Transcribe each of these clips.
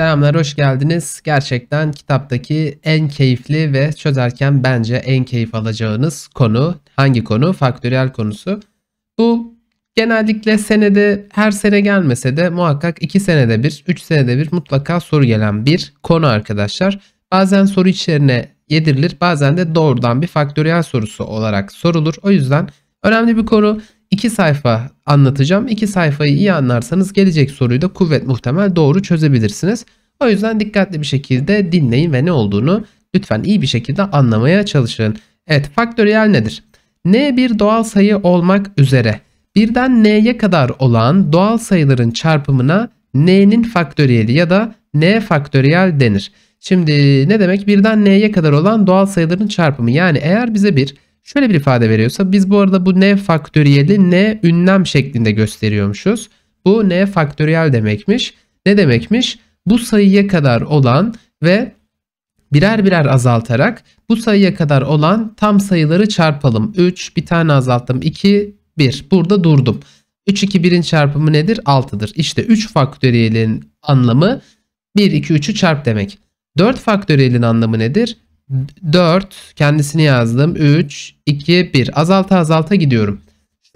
Selamlar, hoş geldiniz. Gerçekten kitaptaki en keyifli ve çözerken bence en keyif alacağınız konu hangi konu? Faktöriyel konusu. Bu genellikle senede her sene gelmese de muhakkak 2 senede bir, 3 senede bir mutlaka soru gelen bir konu arkadaşlar. Bazen soru içlerine yedirilir, bazen de doğrudan bir faktöriyel sorusu olarak sorulur. O yüzden önemli bir konu. İki sayfa anlatacağım. İki sayfayı iyi anlarsanız gelecek soruyu da kuvvet muhtemel doğru çözebilirsiniz. O yüzden dikkatli bir şekilde dinleyin ve ne olduğunu lütfen iyi bir şekilde anlamaya çalışın. Evet faktöriyel nedir? n bir doğal sayı olmak üzere birden n'ye kadar olan doğal sayıların çarpımına n'nin faktöriyeli ya da n faktöriyel denir. Şimdi ne demek birden n'ye kadar olan doğal sayıların çarpımı yani eğer bize bir şöyle bir ifade veriyorsa biz bu arada bu n faktöriyeli n ünlem şeklinde gösteriyormuşuz. Bu n faktöriyel demekmiş. Ne demekmiş? bu sayıya kadar olan ve birer birer azaltarak bu sayıya kadar olan tam sayıları çarpalım. 3 bir tane azalttım 2 1 burada durdum. 3 2 1'in çarpımı nedir? 6'dır. İşte 3 faktöriyelin anlamı 1 2 3'ü çarp demek. 4 faktöriyelin anlamı nedir? 4 kendisini yazdım. 3 2 1 azalta azalta gidiyorum.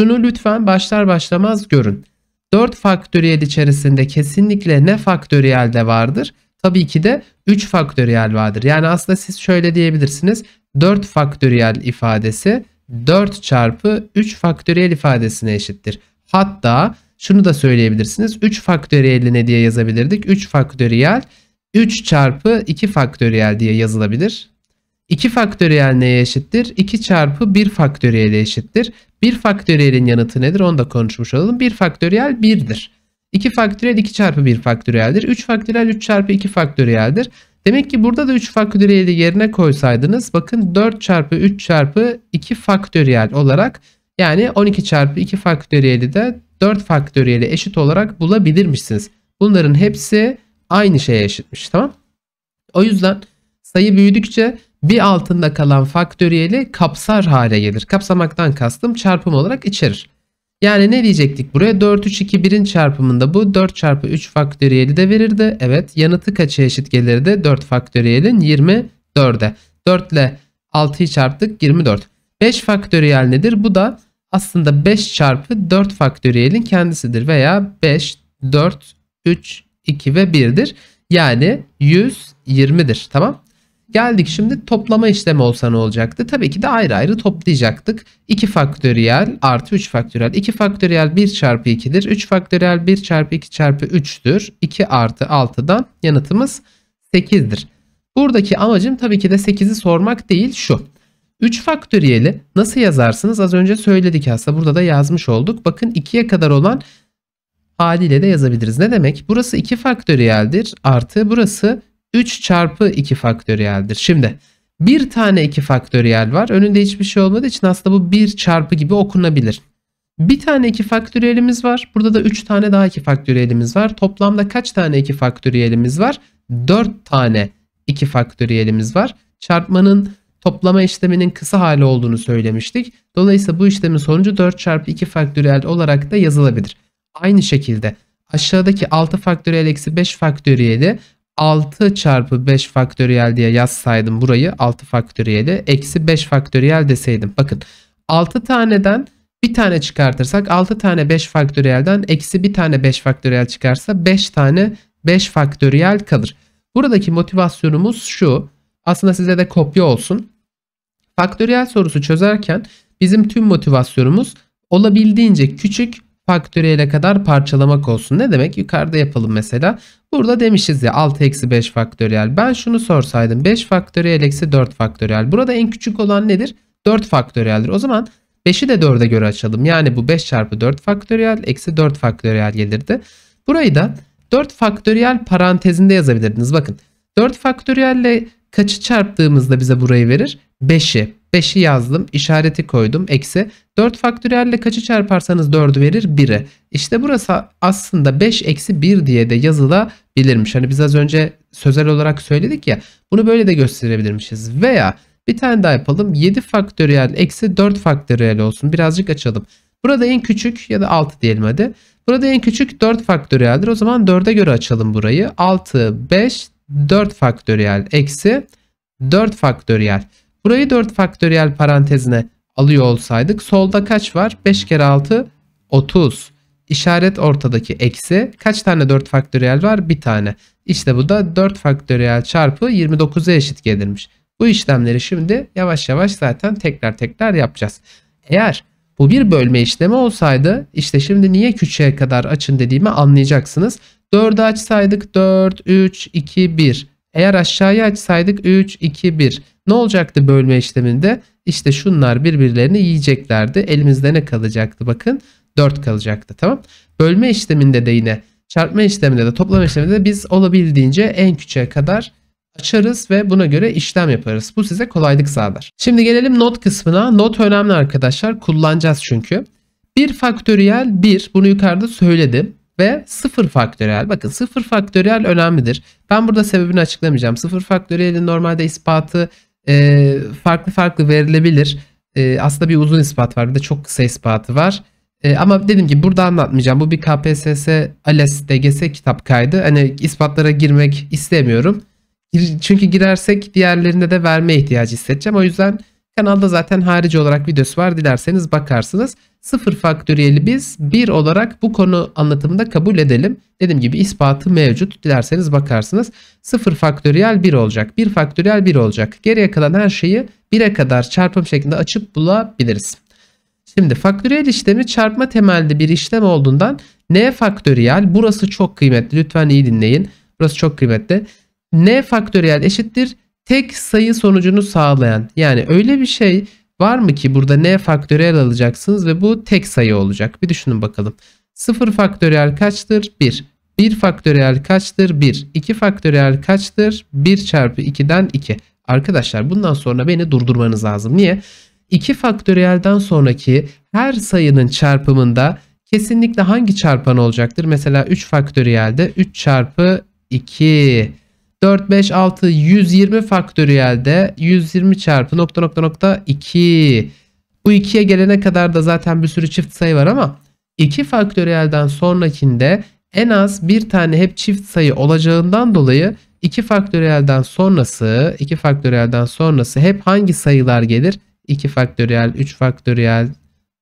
Şunu lütfen başlar başlamaz görün. 4 faktöriyel içerisinde kesinlikle ne faktöriyel de vardır? Tabii ki de 3 faktöriyel vardır. Yani aslında siz şöyle diyebilirsiniz. 4 faktöriyel ifadesi 4 çarpı 3 faktöriyel ifadesine eşittir. Hatta şunu da söyleyebilirsiniz. 3 faktöriyeli ne diye yazabilirdik? 3 faktöriyel 3 çarpı 2 faktöriyel diye yazılabilir. 2 faktöriyel neye eşittir? 2 çarpı 1 faktöriyel eşittir. 1 faktöriyelin yanıtı nedir? Onu da konuşmuş olalım. 1 faktöriyel 1'dir. 2 faktöriyel 2 çarpı 1 faktöriyeldir. 3 faktöriyel 3 çarpı 2 faktöriyeldir. Demek ki burada da 3 faktöriyeli yerine koysaydınız bakın 4 çarpı 3 çarpı 2 faktöriyel olarak yani 12 çarpı 2 faktöriyeli de 4 faktöriyeli eşit olarak bulabilirmişsiniz. Bunların hepsi aynı şeye eşitmiş tamam. O yüzden sayı büyüdükçe bir altında kalan faktöriyeli kapsar hale gelir. Kapsamaktan kastım çarpım olarak içerir. Yani ne diyecektik buraya? 4, 3, 2, 1'in çarpımında bu 4 çarpı 3 faktöriyeli de verirdi. Evet yanıtı kaça eşit gelirdi? 4 faktöriyelin 24'e. 4 ile 6'yı çarptık 24. 5 faktöriyel nedir? Bu da aslında 5 çarpı 4 faktöriyelin kendisidir veya 5, 4, 3, 2 ve 1'dir. Yani 120'dir tamam. Geldik şimdi toplama işlemi olsa ne olacaktı? Tabii ki de ayrı ayrı toplayacaktık. 2 faktöriyel artı 3 faktöriyel. 2 faktöriyel 1 çarpı 2'dir. 3 faktöriyel 1 çarpı 2 çarpı 3'tür. 2 artı 6'dan yanıtımız 8'dir. Buradaki amacım tabii ki de 8'i sormak değil şu. 3 faktöriyeli nasıl yazarsınız? Az önce söyledik aslında burada da yazmış olduk. Bakın 2'ye kadar olan haliyle de yazabiliriz. Ne demek? Burası 2 faktöriyeldir artı burası 3 çarpı 2 faktöriyeldir. Şimdi bir tane 2 faktöriyel var. Önünde hiçbir şey olmadığı için aslında bu 1 çarpı gibi okunabilir. Bir tane 2 faktöriyelimiz var. Burada da 3 tane daha 2 faktöriyelimiz var. Toplamda kaç tane 2 faktöriyelimiz var? 4 tane 2 faktöriyelimiz var. Çarpmanın toplama işleminin kısa hali olduğunu söylemiştik. Dolayısıyla bu işlemin sonucu 4 çarpı 2 faktöriyel olarak da yazılabilir. Aynı şekilde aşağıdaki 6 faktöriyel eksi 5 faktöriyeli 6 çarpı 5 faktöriyel diye yazsaydım burayı 6 faktöriyeli eksi 5 faktöriyel deseydim. Bakın 6 taneden bir tane çıkartırsak 6 tane 5 faktöriyelden eksi bir tane 5 faktöriyel çıkarsa 5 tane 5 faktöriyel kalır. Buradaki motivasyonumuz şu. Aslında size de kopya olsun. Faktöriyel sorusu çözerken bizim tüm motivasyonumuz olabildiğince küçük faktöriyele kadar parçalamak olsun. Ne demek? Yukarıda yapalım mesela. Burada demişiz ya 6 eksi 5 faktöriyel. Ben şunu sorsaydım 5 faktöriyel eksi 4 faktöriyel. Burada en küçük olan nedir? 4 faktöriyeldir. O zaman 5'i de 4'e göre açalım. Yani bu 5 çarpı 4 faktöriyel eksi 4 faktöriyel gelirdi. Burayı da 4 faktöriyel parantezinde yazabilirdiniz. Bakın 4 faktöriyelle kaçı çarptığımızda bize burayı verir? 5'i. 5'i yazdım. işareti koydum. Eksi. 4 faktöriyelle kaçı çarparsanız 4'ü verir 1'i. İşte burası aslında 5 eksi 1 diye de yazılabilirmiş. Hani biz az önce sözel olarak söyledik ya. Bunu böyle de gösterebilirmişiz. Veya bir tane daha yapalım. 7 faktöriyel eksi 4 faktöriyel olsun. Birazcık açalım. Burada en küçük ya da 6 diyelim hadi. Burada en küçük 4 faktöriyeldir. O zaman 4'e göre açalım burayı. 6, 5, 4 faktöriyel eksi 4 faktöriyel. Burayı 4 faktöriyel parantezine alıyor olsaydık solda kaç var? 5 kere 6 30. İşaret ortadaki eksi. Kaç tane 4 faktöriyel var? Bir tane. İşte bu da 4 faktöriyel çarpı 29'a eşit gelirmiş. Bu işlemleri şimdi yavaş yavaş zaten tekrar tekrar yapacağız. Eğer bu bir bölme işlemi olsaydı işte şimdi niye küçüğe kadar açın dediğimi anlayacaksınız. 4'ü açsaydık 4, 3, 2, 1. Eğer aşağıya açsaydık 3, 2, 1 ne olacaktı bölme işleminde? İşte şunlar birbirlerini yiyeceklerdi. Elimizde ne kalacaktı bakın? 4 kalacaktı tamam. Bölme işleminde de yine çarpma işleminde de toplama işleminde de biz olabildiğince en küçüğe kadar açarız ve buna göre işlem yaparız. Bu size kolaylık sağlar. Şimdi gelelim not kısmına. Not önemli arkadaşlar. Kullanacağız çünkü. 1 faktöriyel 1 bunu yukarıda söyledim ve 0 faktöriyel. Bakın 0 faktöriyel önemlidir. Ben burada sebebini açıklamayacağım. 0 faktöriyelin normalde ispatı e, farklı farklı verilebilir. E, aslında bir uzun ispat var bir de çok kısa ispatı var. E, ama dedim ki burada anlatmayacağım. Bu bir KPSS ALES DGS kitap kaydı. Hani ispatlara girmek istemiyorum. Çünkü girersek diğerlerinde de verme ihtiyacı hissedeceğim. O yüzden Kanalda zaten harici olarak videosu var. Dilerseniz bakarsınız. Sıfır faktöriyeli biz bir olarak bu konu anlatımında kabul edelim. Dediğim gibi ispatı mevcut. Dilerseniz bakarsınız. Sıfır faktöriyel bir olacak. Bir faktöriyel bir olacak. Geriye kalan her şeyi 1'e kadar çarpım şeklinde açıp bulabiliriz. Şimdi faktöriyel işlemi çarpma temelli bir işlem olduğundan n faktöriyel burası çok kıymetli lütfen iyi dinleyin. Burası çok kıymetli. n faktöriyel eşittir tek sayı sonucunu sağlayan yani öyle bir şey var mı ki burada n faktöriyel alacaksınız ve bu tek sayı olacak. Bir düşünün bakalım. 0 faktöriyel kaçtır? 1. 1 faktöriyel kaçtır? 1. 2 faktöriyel kaçtır? 1 çarpı 2'den 2. Arkadaşlar bundan sonra beni durdurmanız lazım. Niye? 2 faktöriyelden sonraki her sayının çarpımında kesinlikle hangi çarpan olacaktır? Mesela 3 faktöriyelde 3 çarpı 2 4, 5, 6, 120 faktöriyelde 120 çarpı nokta nokta nokta 2. Bu 2'ye gelene kadar da zaten bir sürü çift sayı var ama 2 faktöriyelden sonrakinde en az bir tane hep çift sayı olacağından dolayı 2 faktöriyelden sonrası 2 faktöriyelden sonrası hep hangi sayılar gelir? 2 faktöriyel, 3 faktöriyel,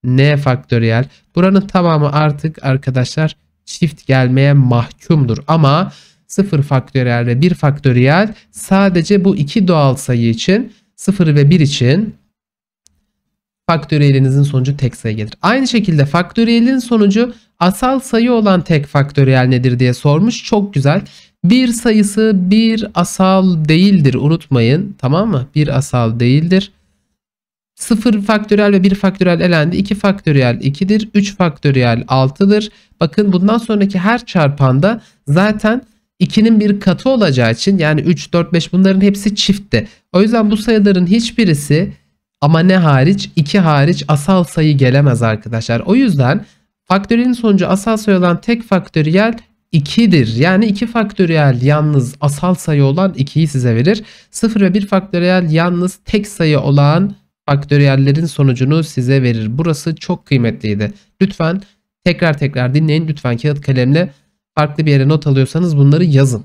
n faktöriyel. Buranın tamamı artık arkadaşlar çift gelmeye mahkumdur ama 0 faktöriyel ve 1 faktöriyel sadece bu iki doğal sayı için 0 ve 1 için faktöriyelinizin sonucu tek sayı gelir. Aynı şekilde faktöriyelin sonucu asal sayı olan tek faktöriyel nedir diye sormuş. Çok güzel. Bir sayısı bir asal değildir unutmayın. Tamam mı? Bir asal değildir. 0 faktöriyel ve 1 faktöriyel elendi. 2 faktöriyel 2'dir. 3 faktöriyel 6'dır. Bakın bundan sonraki her çarpanda zaten 2'nin bir katı olacağı için yani 3, 4, 5 bunların hepsi çiftti. O yüzden bu sayıların hiçbirisi ama ne hariç 2 hariç asal sayı gelemez arkadaşlar. O yüzden faktöriyelin sonucu asal sayı olan tek faktöriyel 2'dir. Yani 2 faktöriyel yalnız asal sayı olan 2'yi size verir. 0 ve 1 faktöriyel yalnız tek sayı olan faktöriyellerin sonucunu size verir. Burası çok kıymetliydi. Lütfen tekrar tekrar dinleyin. Lütfen kağıt kalemle farklı bir yere not alıyorsanız bunları yazın.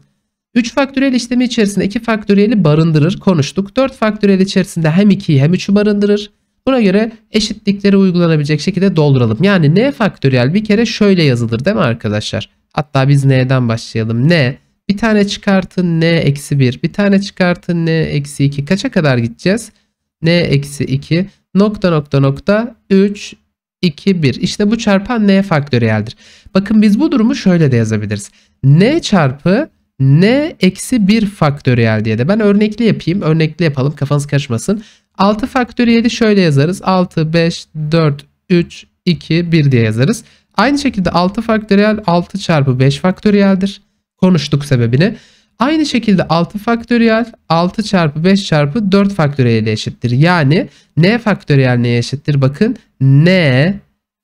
3 faktöriyel işlemi içerisinde 2 faktöriyeli barındırır konuştuk. 4 faktöriyel içerisinde hem 2'yi hem 3'ü barındırır. Buna göre eşitlikleri uygulanabilecek şekilde dolduralım. Yani n faktöriyel bir kere şöyle yazılır değil mi arkadaşlar? Hatta biz n'den başlayalım. n bir tane çıkartın n eksi 1 bir tane çıkartın n eksi 2 kaça kadar gideceğiz? n eksi 2 nokta nokta nokta 3 2, 1. İşte bu çarpan n faktöriyeldir. Bakın biz bu durumu şöyle de yazabiliriz. n çarpı n eksi 1 faktöriyel diye de ben örnekli yapayım. Örnekli yapalım kafanız karışmasın. 6 faktöriyeli şöyle yazarız. 6, 5, 4, 3, 2, 1 diye yazarız. Aynı şekilde 6 faktöriyel 6 çarpı 5 faktöriyeldir. Konuştuk sebebini. Aynı şekilde 6 faktöriyel 6 çarpı 5 çarpı 4 faktöriyel eşittir. Yani n faktöriyel neye eşittir? Bakın n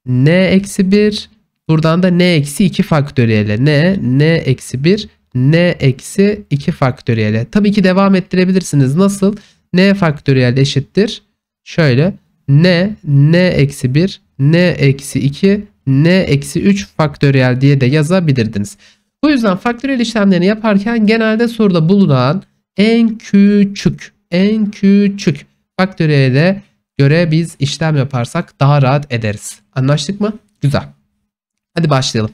n eksi 1 buradan da n eksi 2 faktöriyele n n eksi 1 n eksi 2 faktöriyele. Tabii ki devam ettirebilirsiniz. Nasıl? n faktöriyel eşittir. Şöyle n n eksi 1 n eksi 2 n eksi 3 faktöriyel diye de yazabilirdiniz. Bu yüzden faktörel işlemlerini yaparken genelde soruda bulunan en küçük, en küçük faktöriyele göre biz işlem yaparsak daha rahat ederiz. Anlaştık mı? Güzel. Hadi başlayalım.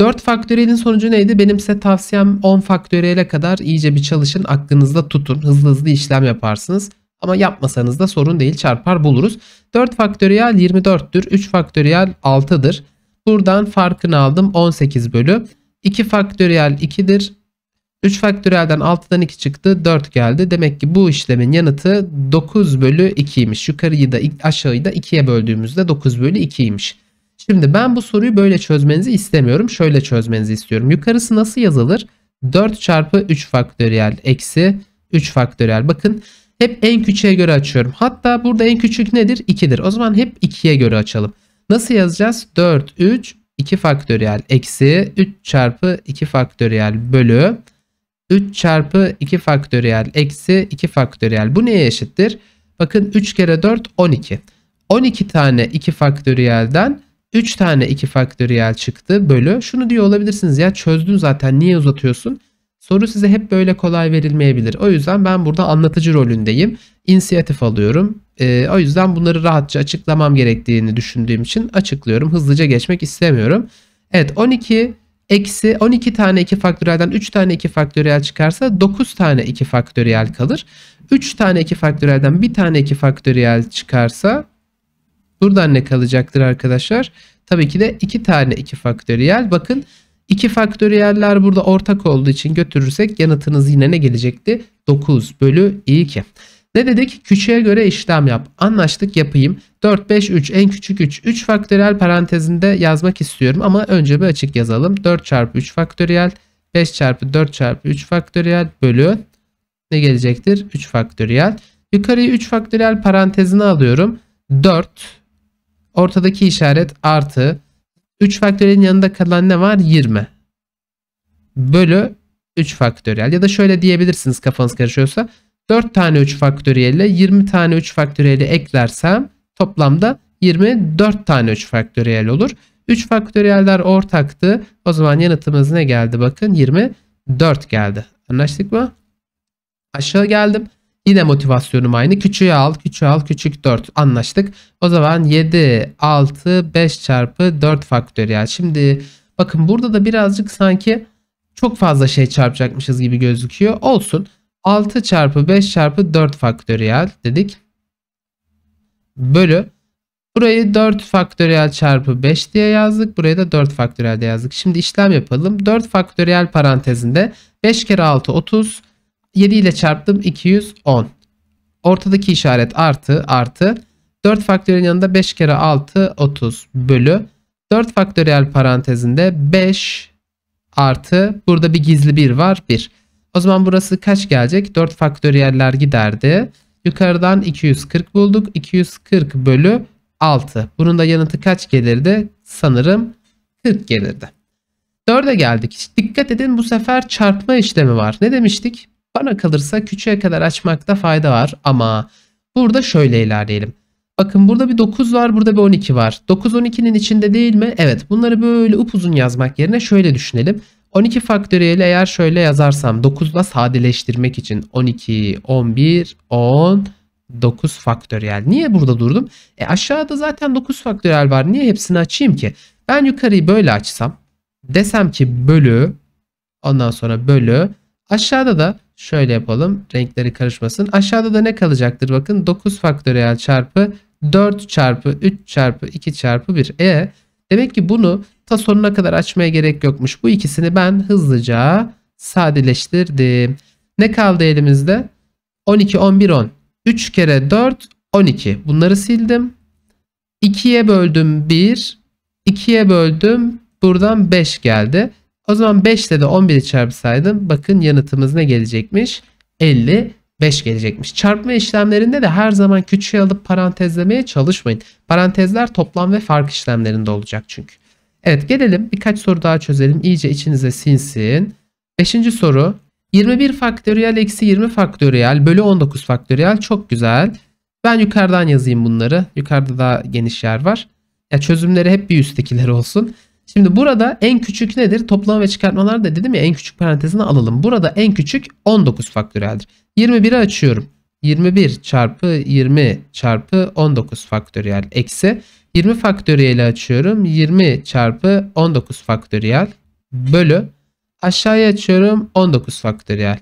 4 faktöriyelin sonucu neydi? Benim size tavsiyem 10 faktöriyele kadar iyice bir çalışın. Aklınızda tutun. Hızlı hızlı işlem yaparsınız. Ama yapmasanız da sorun değil. Çarpar buluruz. 4 faktöriyel 24'tür. 3 faktöriyel 6'dır. Buradan farkını aldım. 18 bölü 2 faktöriyel 2'dir. 3 faktöriyelden 6'dan 2 çıktı 4 geldi. Demek ki bu işlemin yanıtı 9 bölü 2'ymiş. Yukarıyı da aşağıyı da 2'ye böldüğümüzde 9 bölü 2'ymiş. Şimdi ben bu soruyu böyle çözmenizi istemiyorum. Şöyle çözmenizi istiyorum. Yukarısı nasıl yazılır? 4 çarpı 3 faktöriyel eksi 3 faktöriyel. Bakın hep en küçüğe göre açıyorum. Hatta burada en küçük nedir? 2'dir. O zaman hep 2'ye göre açalım. Nasıl yazacağız? 4, 3, 2 faktöriyel eksi 3 çarpı 2 faktöriyel bölü 3 çarpı 2 faktöriyel eksi 2 faktöriyel. Bu neye eşittir? Bakın 3 kere 4 12. 12 tane 2 faktöriyelden 3 tane 2 faktöriyel çıktı bölü. Şunu diyor olabilirsiniz ya çözdün zaten niye uzatıyorsun? Soru size hep böyle kolay verilmeyebilir. O yüzden ben burada anlatıcı rolündeyim. İnisiyatif alıyorum. E, o yüzden bunları rahatça açıklamam gerektiğini düşündüğüm için açıklıyorum. Hızlıca geçmek istemiyorum. Evet 12 eksi 12 tane 2 faktöriyelden 3 tane 2 faktöriyel çıkarsa 9 tane 2 faktöriyel kalır. 3 tane 2 faktöriyelden 1 tane 2 faktöriyel çıkarsa buradan ne kalacaktır arkadaşlar? Tabii ki de 2 tane 2 faktöriyel. Bakın 2 faktöriyeller burada ortak olduğu için götürürsek yanıtınız yine ne gelecekti? 9 bölü 2. Ne dedik? Küçüğe göre işlem yap. Anlaştık yapayım. 4, 5, 3 en küçük 3. 3 faktöriyel parantezinde yazmak istiyorum ama önce bir açık yazalım. 4 çarpı 3 faktöriyel 5 çarpı 4 çarpı 3 faktöriyel bölü ne gelecektir? 3 faktöriyel. Yukarıyı 3 faktöriyel parantezine alıyorum. 4 ortadaki işaret artı 3 faktöriyelin yanında kalan ne var? 20. Bölü 3 faktöriyel. Ya da şöyle diyebilirsiniz kafanız karışıyorsa. 4 tane 3 faktöriyelle 20 tane 3 faktöriyeli eklersem toplamda 24 tane 3 faktöriyel olur. 3 faktöriyeller ortaktı. O zaman yanıtımız ne geldi? Bakın 24 geldi. Anlaştık mı? Aşağı geldim. Yine motivasyonum aynı. Küçüğü al, küçüğü al, küçük 4. Anlaştık. O zaman 7, 6, 5 çarpı 4 faktöriyel. Şimdi bakın burada da birazcık sanki çok fazla şey çarpacakmışız gibi gözüküyor. Olsun. 6 çarpı 5 çarpı 4 faktöriyel dedik. Bölü. Burayı 4 faktöriyel çarpı 5 diye yazdık. Buraya da 4 faktöriyel diye yazdık. Şimdi işlem yapalım. 4 faktöriyel parantezinde 5 kere 6 30. 7 ile çarptım 210. Ortadaki işaret artı artı. 4 faktöriyelin yanında 5 kere 6 30 bölü. 4 faktöriyel parantezinde 5 artı burada bir gizli 1 var 1. O zaman burası kaç gelecek? 4 faktöriyeller giderdi. Yukarıdan 240 bulduk. 240 bölü 6. Bunun da yanıtı kaç gelirdi? Sanırım 40 gelirdi. 4'e geldik. Dikkat edin bu sefer çarpma işlemi var. Ne demiştik? Bana kalırsa küçüğe kadar açmakta fayda var ama burada şöyle ilerleyelim. Bakın burada bir 9 var burada bir 12 var. 9 12'nin içinde değil mi? Evet bunları böyle upuzun yazmak yerine şöyle düşünelim. 12 faktöriyel eğer şöyle yazarsam 9'la sadeleştirmek için 12, 11, 10, 9 faktöriyel. Niye burada durdum? E aşağıda zaten 9 faktöriyel var. Niye hepsini açayım ki? Ben yukarıyı böyle açsam desem ki bölü ondan sonra bölü aşağıda da Şöyle yapalım. Renkleri karışmasın. Aşağıda da ne kalacaktır? Bakın 9 faktöriyel çarpı 4 çarpı 3 çarpı 2 çarpı 1. E demek ki bunu ta sonuna kadar açmaya gerek yokmuş. Bu ikisini ben hızlıca sadeleştirdim. Ne kaldı elimizde? 12, 11, 10. 3 kere 4, 12. Bunları sildim. 2'ye böldüm 1. 2'ye böldüm. Buradan 5 geldi. O zaman 5 ile de 11'i çarpsaydım bakın yanıtımız ne gelecekmiş? 55 gelecekmiş. Çarpma işlemlerinde de her zaman küçüğü şey alıp parantezlemeye çalışmayın. Parantezler toplam ve fark işlemlerinde olacak çünkü. Evet gelelim birkaç soru daha çözelim. İyice içinize sinsin. 5. soru. 21 faktöriyel eksi 20 faktöriyel bölü 19 faktöriyel çok güzel. Ben yukarıdan yazayım bunları. Yukarıda daha geniş yer var. Ya çözümleri hep bir üsttekiler olsun. Şimdi burada en küçük nedir? Toplama ve çıkartmalar da dedim ya en küçük parantezine alalım. Burada en küçük 19 faktöreldir. 21'i açıyorum. 21 çarpı 20 çarpı 19 faktöriyel eksi 20 faktöriyeli açıyorum. 20 çarpı 19 faktöriyel bölü aşağıya açıyorum 19 faktöriyel.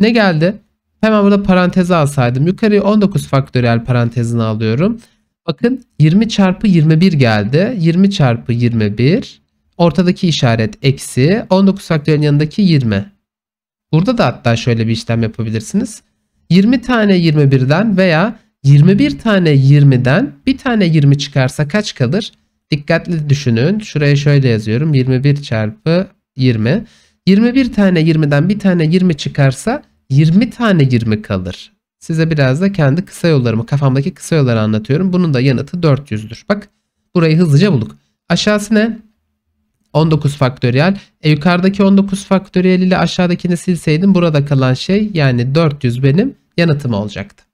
Ne geldi? Hemen burada paranteze alsaydım. Yukarıya 19 faktöriyel parantezini alıyorum. Bakın 20 çarpı 21 geldi. 20 çarpı 21 Ortadaki işaret eksi 19 faktörün yanındaki 20. Burada da hatta şöyle bir işlem yapabilirsiniz. 20 tane 21'den veya 21 tane 20'den bir tane 20 çıkarsa kaç kalır? Dikkatli düşünün. Şuraya şöyle yazıyorum. 21 çarpı 20. 21 tane 20'den bir tane 20 çıkarsa 20 tane 20 kalır. Size biraz da kendi kısa yollarımı, kafamdaki kısa yolları anlatıyorum. Bunun da yanıtı 400'dür. Bak burayı hızlıca bulduk. Aşağısı ne? 19 faktöriyel. E, yukarıdaki 19 faktöriyel ile aşağıdakini silseydim burada kalan şey yani 400 benim yanıtım olacaktı.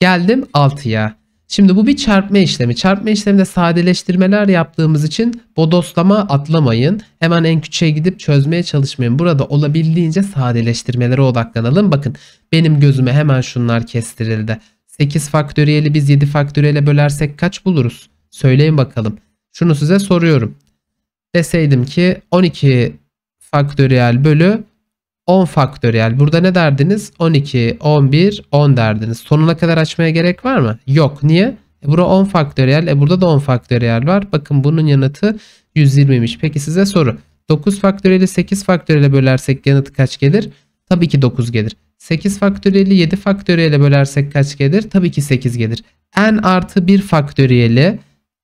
Geldim 6'ya. Şimdi bu bir çarpma işlemi. Çarpma işleminde sadeleştirmeler yaptığımız için bodoslama atlamayın. Hemen en küçüğe gidip çözmeye çalışmayın. Burada olabildiğince sadeleştirmelere odaklanalım. Bakın benim gözüme hemen şunlar kestirildi. 8 faktöriyeli biz 7 faktöriyele bölersek kaç buluruz? Söyleyin bakalım. Şunu size soruyorum deseydim ki 12 faktöriyel bölü 10 faktöriyel. Burada ne derdiniz? 12, 11, 10 derdiniz. Sonuna kadar açmaya gerek var mı? Yok. Niye? E bura 10 faktöriyel. E burada da 10 faktöriyel var. Bakın bunun yanıtı 120'miş. Peki size soru. 9 faktöriyeli 8 faktöriyele bölersek yanıtı kaç gelir? Tabii ki 9 gelir. 8 faktöriyeli 7 faktöriyele bölersek kaç gelir? Tabii ki 8 gelir. n artı 1 faktöriyeli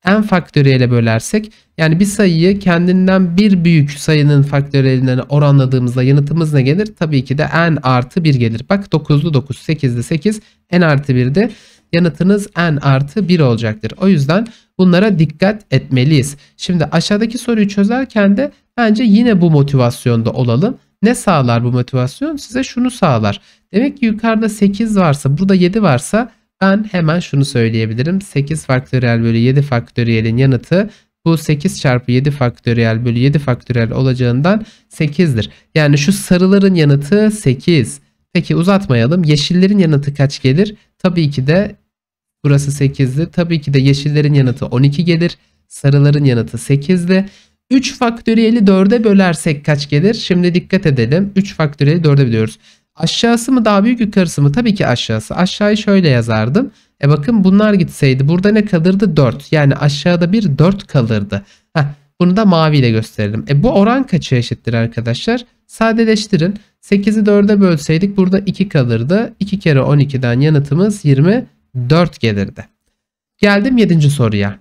n faktöriyele bölersek yani bir sayıyı kendinden bir büyük sayının faktöriyelinden oranladığımızda yanıtımız ne gelir? Tabii ki de n artı 1 gelir. Bak 9'lu 9, 8'li 8, n artı 1'de yanıtınız n artı 1 olacaktır. O yüzden bunlara dikkat etmeliyiz. Şimdi aşağıdaki soruyu çözerken de bence yine bu motivasyonda olalım. Ne sağlar bu motivasyon? Size şunu sağlar. Demek ki yukarıda 8 varsa, burada 7 varsa ben hemen şunu söyleyebilirim. 8 faktöriyel bölü 7 faktöriyelin yanıtı bu 8 çarpı 7 faktöriyel bölü 7 faktöriyel olacağından 8'dir. Yani şu sarıların yanıtı 8. Peki uzatmayalım. Yeşillerin yanıtı kaç gelir? Tabii ki de burası 8'di. Tabii ki de yeşillerin yanıtı 12 gelir. Sarıların yanıtı 8'di. 3 faktöriyeli 4'e bölersek kaç gelir? Şimdi dikkat edelim. 3 faktöriyeli 4'e biliyoruz. Aşağısı mı daha büyük yukarısı mı? Tabii ki aşağısı. Aşağıyı şöyle yazardım. E bakın bunlar gitseydi burada ne kalırdı? 4. Yani aşağıda bir 4 kalırdı. Heh, bunu da maviyle gösterelim. E bu oran kaça eşittir arkadaşlar? Sadeleştirin. 8'i 4'e bölseydik burada 2 kalırdı. 2 kere 12'den yanıtımız 24 gelirdi. Geldim 7. soruya.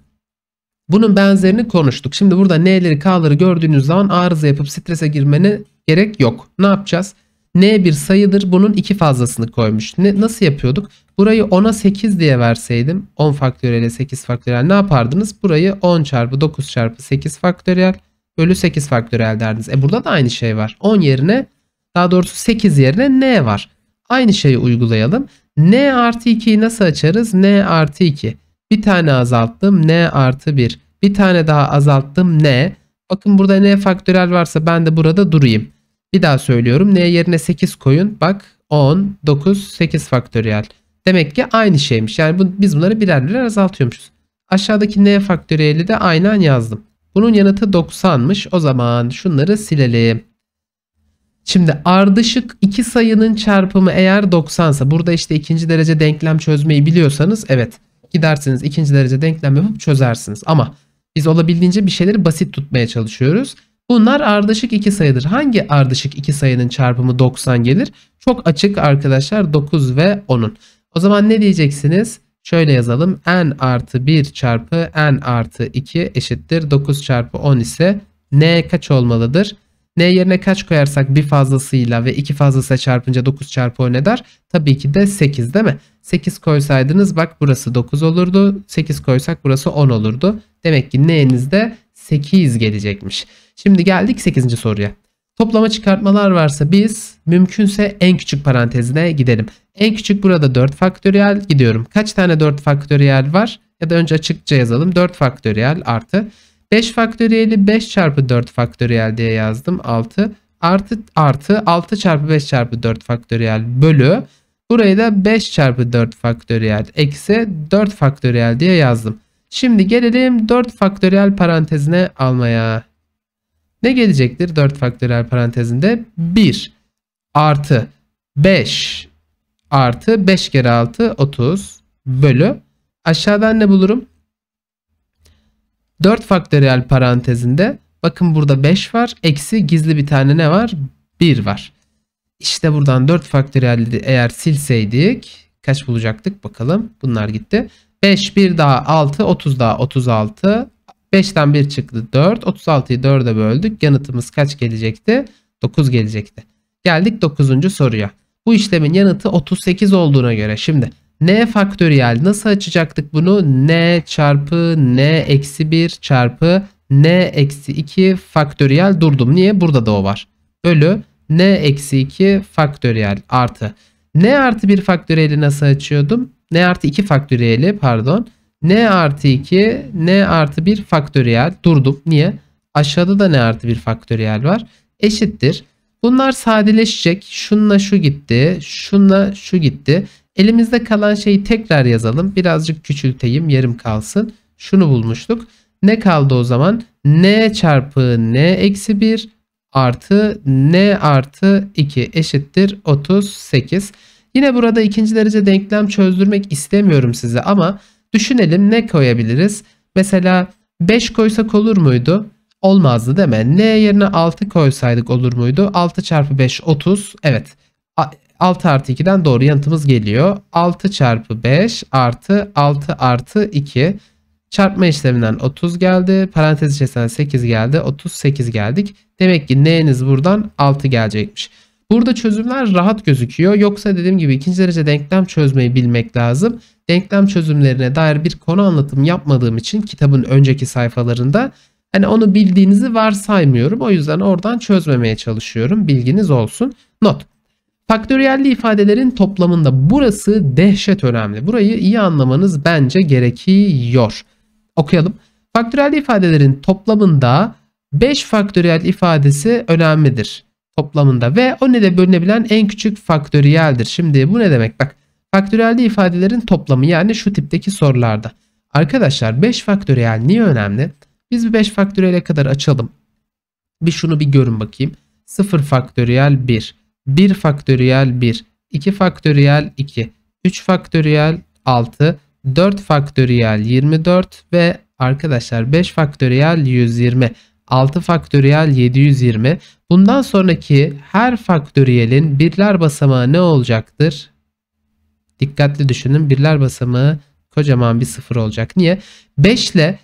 Bunun benzerini konuştuk. Şimdi burada n'leri k'ları gördüğünüz zaman arıza yapıp strese girmene gerek yok. Ne yapacağız? n bir sayıdır. Bunun iki fazlasını koymuş. Ne, nasıl yapıyorduk? Burayı 10'a 8 diye verseydim 10 faktöriyel 8 faktöriyel ne yapardınız? Burayı 10 çarpı 9 çarpı 8 faktöriyel bölü 8 faktöriyel derdiniz. E burada da aynı şey var. 10 yerine daha doğrusu 8 yerine n var. Aynı şeyi uygulayalım. n artı 2'yi nasıl açarız? n artı 2. Bir tane azalttım n artı 1. Bir tane daha azalttım n. Bakın burada n faktöriyel varsa ben de burada durayım. Bir daha söylüyorum. N yerine 8 koyun. Bak 10, 9, 8 faktöriyel. Demek ki aynı şeymiş. Yani bu, biz bunları birer birer azaltıyormuşuz. Aşağıdaki n faktöriyeli de aynen yazdım. Bunun yanıtı 90'mış. O zaman şunları silelim. Şimdi ardışık iki sayının çarpımı eğer 90 sa burada işte ikinci derece denklem çözmeyi biliyorsanız evet gidersiniz ikinci derece denklem yapıp çözersiniz. Ama biz olabildiğince bir şeyleri basit tutmaya çalışıyoruz. Bunlar ardışık iki sayıdır. Hangi ardışık iki sayının çarpımı 90 gelir? Çok açık arkadaşlar 9 ve 10'un. O zaman ne diyeceksiniz? Şöyle yazalım. n artı 1 çarpı n artı 2 eşittir. 9 çarpı 10 ise n kaç olmalıdır? n yerine kaç koyarsak bir fazlasıyla ve iki fazlasıyla çarpınca 9 çarpı 10 eder? Tabii ki de 8 değil mi? 8 koysaydınız bak burası 9 olurdu. 8 koysak burası 10 olurdu. Demek ki n'niz de 8 gelecekmiş. Şimdi geldik 8. soruya. Toplama çıkartmalar varsa biz mümkünse en küçük parantezine gidelim. En küçük burada 4 faktöriyel gidiyorum. Kaç tane 4 faktöriyel var? Ya da önce açıkça yazalım. 4 faktöriyel artı 5 faktöriyeli 5 çarpı 4 faktöriyel diye yazdım. 6 artı artı 6 çarpı 5 çarpı 4 faktöriyel bölü. Burayı da 5 çarpı 4 faktöriyel eksi 4 faktöriyel diye yazdım. Şimdi gelelim 4 faktöriyel parantezine almaya. Ne gelecektir 4 faktöriyel parantezinde? 1 artı 5 artı 5 kere 6 30 bölü aşağıdan ne bulurum? 4 faktöriyel parantezinde bakın burada 5 var. Eksi gizli bir tane ne var? 1 var. İşte buradan 4 faktöriyelleri eğer silseydik kaç bulacaktık bakalım. Bunlar gitti. 5 1 daha 6 30 daha 36 5'ten 1 çıktı 4. 36'yı 4'e böldük. Yanıtımız kaç gelecekti? 9 gelecekti. Geldik 9. soruya. Bu işlemin yanıtı 38 olduğuna göre şimdi n faktöriyel nasıl açacaktık bunu? n çarpı n eksi 1 çarpı n eksi 2 faktöriyel durdum. Niye? Burada da o var. Bölü n eksi 2 faktöriyel artı. n artı 1 faktöriyeli nasıl açıyordum? n artı 2 faktöriyeli pardon n artı 2 n artı 1 faktöriyel durdum. Niye? Aşağıda da n artı 1 faktöriyel var. Eşittir. Bunlar sadeleşecek. Şunla şu gitti. Şunla şu gitti. Elimizde kalan şeyi tekrar yazalım. Birazcık küçülteyim yerim kalsın. Şunu bulmuştuk. Ne kaldı o zaman? n çarpı n eksi 1 artı n artı 2 eşittir 38. Yine burada ikinci derece denklem çözdürmek istemiyorum size ama Düşünelim ne koyabiliriz? Mesela 5 koysak olur muydu? Olmazdı değil mi? N yerine 6 koysaydık olur muydu? 6 çarpı 5 30. Evet. 6 artı 2'den doğru yanıtımız geliyor. 6 çarpı 5 artı 6 artı 2. Çarpma işleminden 30 geldi. Parantez içerisinden 8 geldi. 38 geldik. Demek ki n'niz buradan 6 gelecekmiş. Burada çözümler rahat gözüküyor. Yoksa dediğim gibi ikinci derece denklem çözmeyi bilmek lazım denklem çözümlerine dair bir konu anlatım yapmadığım için kitabın önceki sayfalarında hani onu bildiğinizi varsaymıyorum. O yüzden oradan çözmemeye çalışıyorum. Bilginiz olsun. Not. Faktöriyelli ifadelerin toplamında burası dehşet önemli. Burayı iyi anlamanız bence gerekiyor. Okuyalım. Faktöriyelli ifadelerin toplamında 5 faktöriyel ifadesi önemlidir toplamında ve o ne bölünebilen en küçük faktöriyeldir. Şimdi bu ne demek? Bak Faktörelde ifadelerin toplamı yani şu tipteki sorularda. Arkadaşlar 5 faktöriyel niye önemli? Biz bir 5 faktöriyele kadar açalım. Bir şunu bir görün bakayım. 0 faktöriyel 1, 1 faktöriyel 1, 2 faktöriyel 2, 3 faktöriyel 6, 4 faktöriyel 24 ve arkadaşlar 5 faktöriyel 120. 6 faktöriyel 720. Bundan sonraki her faktöriyelin birler basamağı ne olacaktır? Dikkatli düşünün. Birler basamağı kocaman bir sıfır olacak. Niye? 5 ile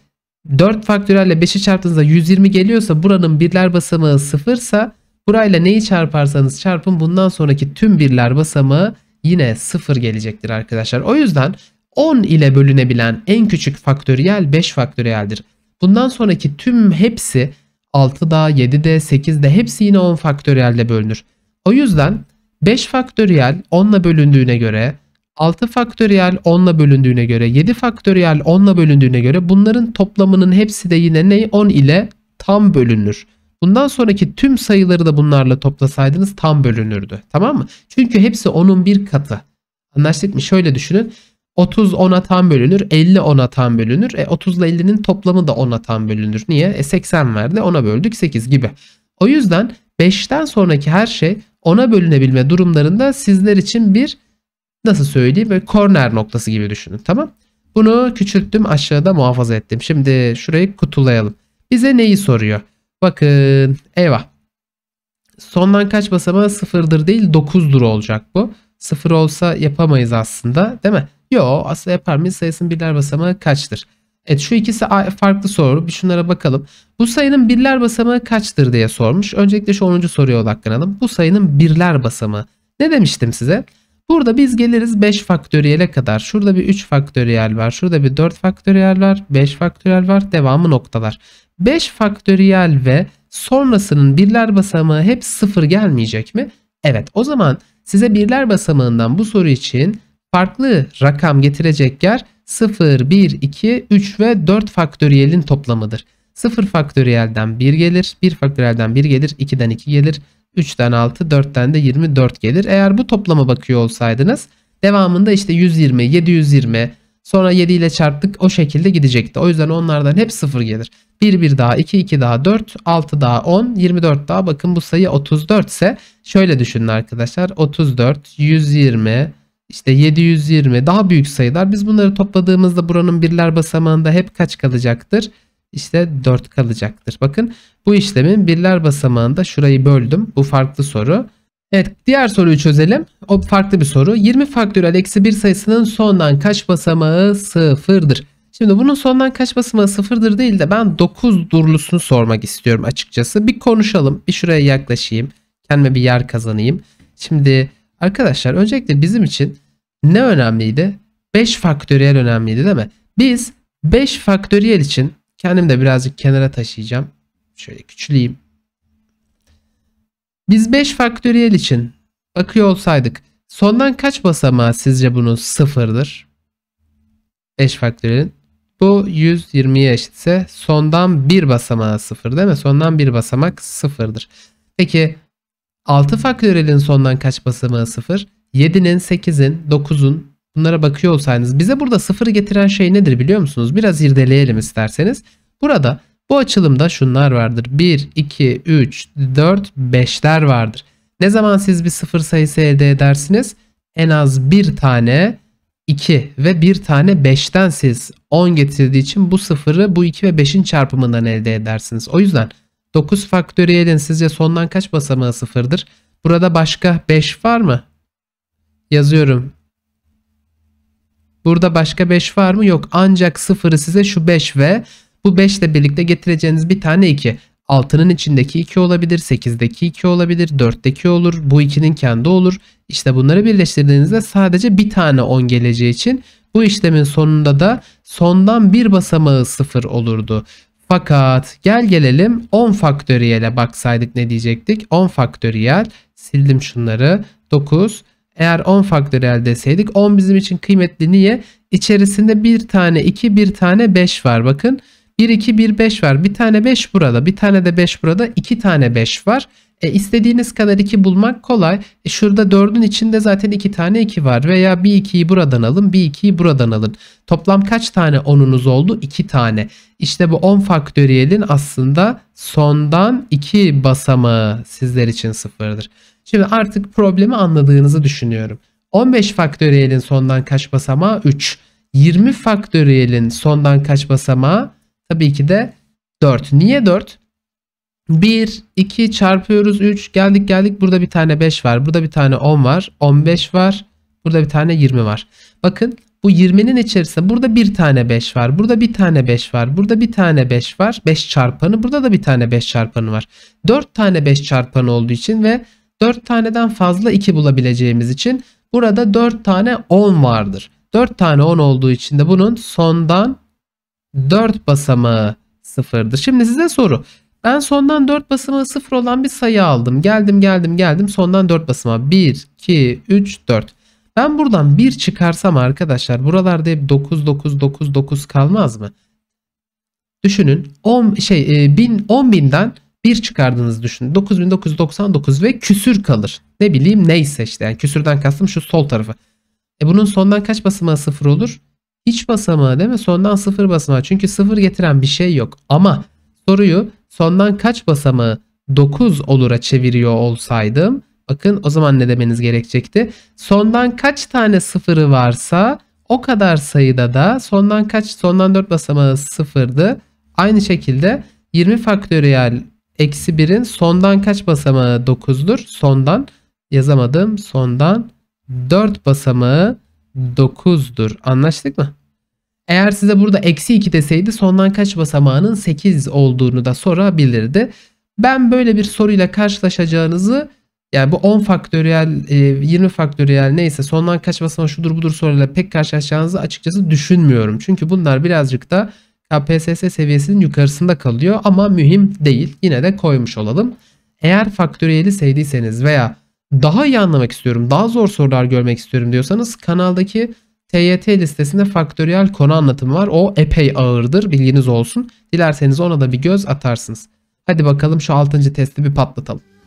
4 faktöriyel 5'i çarptığınızda 120 geliyorsa buranın birler basamağı sıfırsa burayla neyi çarparsanız çarpın bundan sonraki tüm birler basamağı yine sıfır gelecektir arkadaşlar. O yüzden 10 ile bölünebilen en küçük faktöriyel 5 faktöriyeldir. Bundan sonraki tüm hepsi 6'da, 7'de, 8'de hepsi yine 10 faktöriyelde bölünür. O yüzden 5 faktöriyel 10 ile bölündüğüne göre 6 faktöriyel 10 ile bölündüğüne göre 7 faktöriyel 10 ile bölündüğüne göre bunların toplamının hepsi de yine ne 10 ile tam bölünür. Bundan sonraki tüm sayıları da bunlarla toplasaydınız tam bölünürdü. Tamam mı? Çünkü hepsi 10'un bir katı. Anlaştık mı? Şöyle düşünün. 30 10'a tam bölünür. 50 10'a tam bölünür. E 30 ile 50'nin toplamı da 10'a tam bölünür. Niye? E 80 verdi. 10'a böldük 8 gibi. O yüzden 5'ten sonraki her şey 10'a bölünebilme durumlarında sizler için bir nasıl söyleyeyim böyle korner noktası gibi düşünün tamam. Bunu küçülttüm aşağıda muhafaza ettim. Şimdi şurayı kutulayalım. Bize neyi soruyor? Bakın eyvah. Sondan kaç basamağı sıfırdır değil dokuzdur olacak bu. Sıfır olsa yapamayız aslında değil mi? Yo aslında yapar mıyız sayısının birler basamağı kaçtır? Evet şu ikisi farklı soru. Bir şunlara bakalım. Bu sayının birler basamağı kaçtır diye sormuş. Öncelikle şu 10. soruya odaklanalım. Bu sayının birler basamağı. Ne demiştim size? Burada biz geliriz 5 faktöriyele kadar. Şurada bir 3 faktöriyel var. Şurada bir 4 faktöriyel var. 5 faktöriyel var. Devamı noktalar. 5 faktöriyel ve sonrasının birler basamağı hep 0 gelmeyecek mi? Evet o zaman size birler basamağından bu soru için farklı rakam getirecek yer 0, 1, 2, 3 ve 4 faktöriyelin toplamıdır. 0 faktöriyelden 1 gelir, 1 faktöriyelden 1 gelir, 2'den 2 gelir, 3'ten 6, 4'ten de 24 gelir. Eğer bu toplama bakıyor olsaydınız devamında işte 120, 720 sonra 7 ile çarptık o şekilde gidecekti. O yüzden onlardan hep 0 gelir. 1 1 daha 2 2 daha 4 6 daha 10 24 daha bakın bu sayı 34 ise şöyle düşünün arkadaşlar 34 120 işte 720 daha büyük sayılar biz bunları topladığımızda buranın birler basamağında hep kaç kalacaktır? İşte 4 kalacaktır. Bakın bu işlemin birler basamağında şurayı böldüm. Bu farklı soru. Evet diğer soruyu çözelim. O farklı bir soru. 20 faktörel eksi 1 sayısının sondan kaç basamağı sıfırdır? Şimdi bunun sondan kaç basamağı sıfırdır değil de ben 9 durlusunu sormak istiyorum açıkçası. Bir konuşalım. Bir şuraya yaklaşayım. Kendime bir yer kazanayım. Şimdi arkadaşlar öncelikle bizim için ne önemliydi? 5 faktöriyel önemliydi değil mi? Biz 5 faktöriyel için kendim de birazcık kenara taşıyacağım. Şöyle küçüleyim. Biz 5 faktöriyel için bakıyor olsaydık sondan kaç basamağı sizce bunun sıfırdır? 5 faktöriyelin. Bu 120'ye eşitse sondan bir basamağı sıfır değil mi? Sondan bir basamak sıfırdır. Peki 6 faktöriyelin sondan kaç basamağı sıfır? 7'nin, 8'in, 9'un bunlara bakıyor olsaydınız bize burada sıfır getiren şey nedir biliyor musunuz? Biraz irdeleyelim isterseniz. Burada bu açılımda şunlar vardır. 1, 2, 3, 4, 5'ler vardır. Ne zaman siz bir sıfır sayısı elde edersiniz? En az bir tane 2 ve bir tane 5'ten siz 10 getirdiği için bu sıfırı bu 2 ve 5'in çarpımından elde edersiniz. O yüzden 9 faktöriyelin sizce sondan kaç basamağı sıfırdır? Burada başka 5 var mı? Yazıyorum. Burada başka 5 var mı? Yok. Ancak sıfırı size şu 5 ve bu 5 ile birlikte getireceğiniz bir tane 2. 6'nın içindeki 2 olabilir, 8'deki 2 olabilir, 4'teki olur, bu 2'nin kendi olur. İşte bunları birleştirdiğinizde sadece bir tane 10 geleceği için bu işlemin sonunda da sondan bir basamağı 0 olurdu. Fakat gel gelelim 10 faktöriyele baksaydık ne diyecektik? 10 faktöriyel sildim şunları 9 eğer 10 faktöriyel deseydik 10 bizim için kıymetli niye? İçerisinde bir tane 2 bir tane 5 var bakın. 1, 2, 1, 5 var. Bir tane 5 burada. Bir tane de 5 burada. 2 tane 5 var. E, istediğiniz kadar 2 bulmak kolay. E, şurada 4'ün içinde zaten 2 tane 2 var. Veya bir 2'yi buradan alın, bir 2'yi buradan alın. Toplam kaç tane 10'unuz oldu? 2 tane. İşte bu 10 faktöriyelin aslında sondan 2 basamağı sizler için sıfırdır. Şimdi artık problemi anladığınızı düşünüyorum. 15 faktöriyelin sondan kaç basamağı? 3. 20 faktöriyelin sondan kaç basamağı? Tabii ki de 4. Niye 4? 1, 2 çarpıyoruz 3. Geldik geldik. Burada bir tane 5 var. Burada bir tane 10 var. 15 var. Burada bir tane 20 var. Bakın bu 20'nin içerisinde burada bir tane 5 var. Burada bir tane 5 var. Burada bir tane 5 var. 5 çarpanı. Burada da bir tane 5 çarpanı var. 4 tane 5 çarpanı olduğu için ve 4 taneden fazla 2 bulabileceğimiz için burada 4 tane 10 vardır. 4 tane 10 olduğu için de bunun sondan 4 basamağı sıfırdı. Şimdi size soru. Ben sondan 4 basamağı sıfır olan bir sayı aldım. Geldim geldim geldim sondan 4 basamağı. 1, 2, 3, 4. Ben buradan 1 çıkarsam arkadaşlar buralarda hep 9, 9, 9, 9 kalmaz mı? Düşünün 10 şey e, bin, 10 binden 1 çıkardığınızı düşünün. 9999 ve küsür kalır. Ne bileyim neyse işte yani küsürden kastım şu sol tarafı. E bunun sondan kaç basamağı sıfır olur? hiç basamağı değil mi? Sondan sıfır basamağı. Çünkü sıfır getiren bir şey yok. Ama soruyu sondan kaç basamağı 9 olura çeviriyor olsaydım bakın o zaman ne demeniz gerekecekti? Sondan kaç tane sıfırı varsa o kadar sayıda da sondan kaç sondan 4 basamağı sıfırdı. Aynı şekilde 20 faktöriyel eksi 1'in sondan kaç basamağı 9'dur? Sondan yazamadım. Sondan 4 basamağı 9'dur. Anlaştık mı? Eğer size burada eksi 2 deseydi sondan kaç basamağının 8 olduğunu da sorabilirdi. Ben böyle bir soruyla karşılaşacağınızı yani bu 10 faktöriyel 20 e, faktöriyel neyse sondan kaç basamak şudur budur soruyla pek karşılaşacağınızı açıkçası düşünmüyorum. Çünkü bunlar birazcık da KPSS seviyesinin yukarısında kalıyor ama mühim değil. Yine de koymuş olalım. Eğer faktöriyeli sevdiyseniz veya daha iyi anlamak istiyorum, daha zor sorular görmek istiyorum diyorsanız kanaldaki TYT listesinde faktöriyel konu anlatımı var. O epey ağırdır bilginiz olsun. Dilerseniz ona da bir göz atarsınız. Hadi bakalım şu 6. testi bir patlatalım.